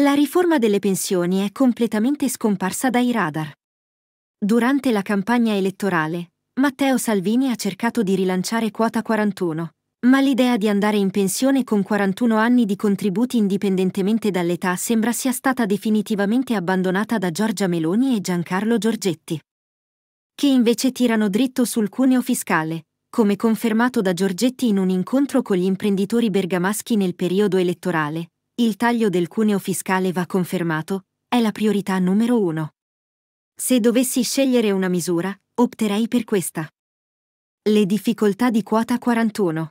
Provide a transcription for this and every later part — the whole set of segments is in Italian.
La riforma delle pensioni è completamente scomparsa dai radar. Durante la campagna elettorale, Matteo Salvini ha cercato di rilanciare quota 41, ma l'idea di andare in pensione con 41 anni di contributi indipendentemente dall'età sembra sia stata definitivamente abbandonata da Giorgia Meloni e Giancarlo Giorgetti, che invece tirano dritto sul cuneo fiscale, come confermato da Giorgetti in un incontro con gli imprenditori bergamaschi nel periodo elettorale, il taglio del cuneo fiscale va confermato, è la priorità numero uno. Se dovessi scegliere una misura, opterei per questa. Le difficoltà di quota 41.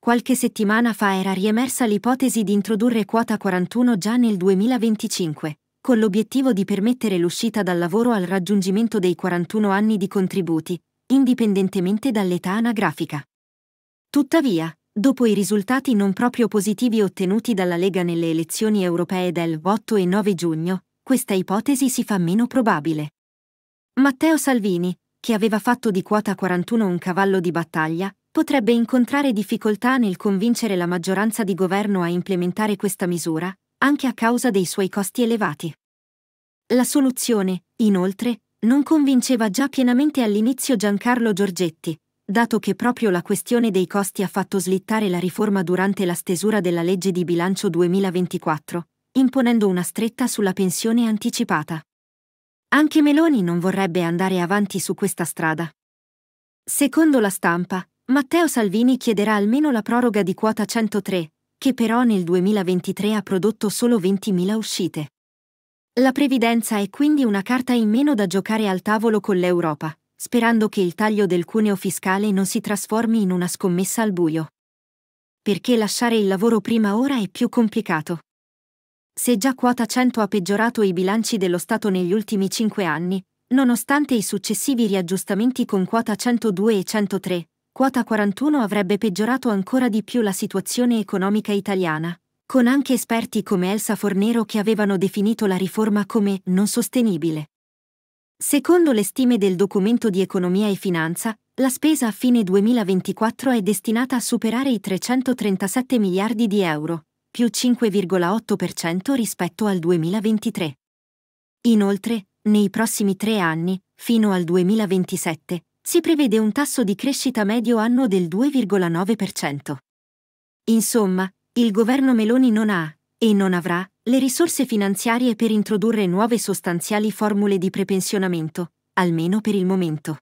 Qualche settimana fa era riemersa l'ipotesi di introdurre quota 41 già nel 2025, con l'obiettivo di permettere l'uscita dal lavoro al raggiungimento dei 41 anni di contributi, indipendentemente dall'età anagrafica. Tuttavia, dopo i risultati non proprio positivi ottenuti dalla Lega nelle elezioni europee del 8 e 9 giugno, questa ipotesi si fa meno probabile. Matteo Salvini, che aveva fatto di quota 41 un cavallo di battaglia, potrebbe incontrare difficoltà nel convincere la maggioranza di governo a implementare questa misura, anche a causa dei suoi costi elevati. La soluzione, inoltre, non convinceva già pienamente all'inizio Giancarlo Giorgetti, dato che proprio la questione dei costi ha fatto slittare la riforma durante la stesura della legge di bilancio 2024, imponendo una stretta sulla pensione anticipata. Anche Meloni non vorrebbe andare avanti su questa strada. Secondo la stampa, Matteo Salvini chiederà almeno la proroga di quota 103, che però nel 2023 ha prodotto solo 20.000 uscite. La previdenza è quindi una carta in meno da giocare al tavolo con l'Europa, sperando che il taglio del cuneo fiscale non si trasformi in una scommessa al buio. Perché lasciare il lavoro prima ora è più complicato. Se già quota 100 ha peggiorato i bilanci dello Stato negli ultimi 5 anni, nonostante i successivi riaggiustamenti con quota 102 e 103, quota 41 avrebbe peggiorato ancora di più la situazione economica italiana, con anche esperti come Elsa Fornero che avevano definito la riforma come non sostenibile. Secondo le stime del documento di economia e finanza, la spesa a fine 2024 è destinata a superare i 337 miliardi di euro, più 5,8% rispetto al 2023. Inoltre, nei prossimi tre anni, fino al 2027, si prevede un tasso di crescita medio anno del 2,9%. Insomma, il governo Meloni non ha, e non avrà le risorse finanziarie per introdurre nuove sostanziali formule di prepensionamento, almeno per il momento.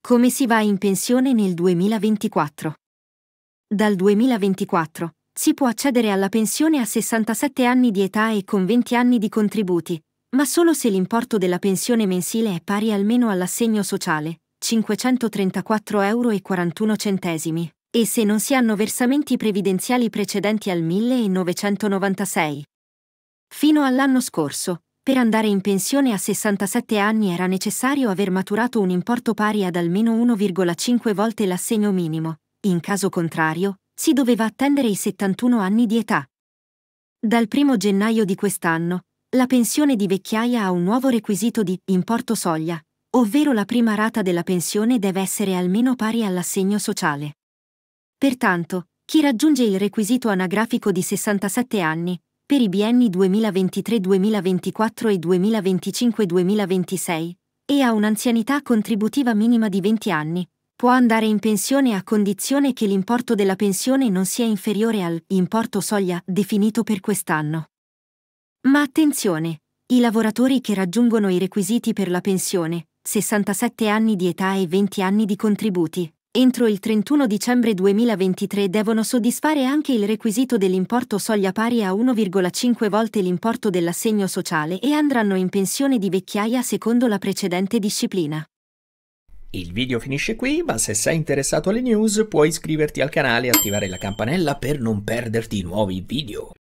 Come si va in pensione nel 2024? Dal 2024 si può accedere alla pensione a 67 anni di età e con 20 anni di contributi, ma solo se l'importo della pensione mensile è pari almeno all'assegno sociale, 534,41 euro e se non si hanno versamenti previdenziali precedenti al 1996. Fino all'anno scorso, per andare in pensione a 67 anni era necessario aver maturato un importo pari ad almeno 1,5 volte l'assegno minimo, in caso contrario, si doveva attendere i 71 anni di età. Dal 1 gennaio di quest'anno, la pensione di vecchiaia ha un nuovo requisito di importo soglia, ovvero la prima rata della pensione deve essere almeno pari all'assegno sociale. Pertanto, chi raggiunge il requisito anagrafico di 67 anni, per i bienni 2023-2024 e 2025-2026, e ha un'anzianità contributiva minima di 20 anni, può andare in pensione a condizione che l'importo della pensione non sia inferiore al importo soglia definito per quest'anno. Ma attenzione, i lavoratori che raggiungono i requisiti per la pensione, 67 anni di età e 20 anni di contributi, entro il 31 dicembre 2023 devono soddisfare anche il requisito dell'importo soglia pari a 1,5 volte l'importo dell'assegno sociale e andranno in pensione di vecchiaia secondo la precedente disciplina. Il video finisce qui, ma se sei interessato alle news puoi iscriverti al canale e attivare la campanella per non perderti nuovi video.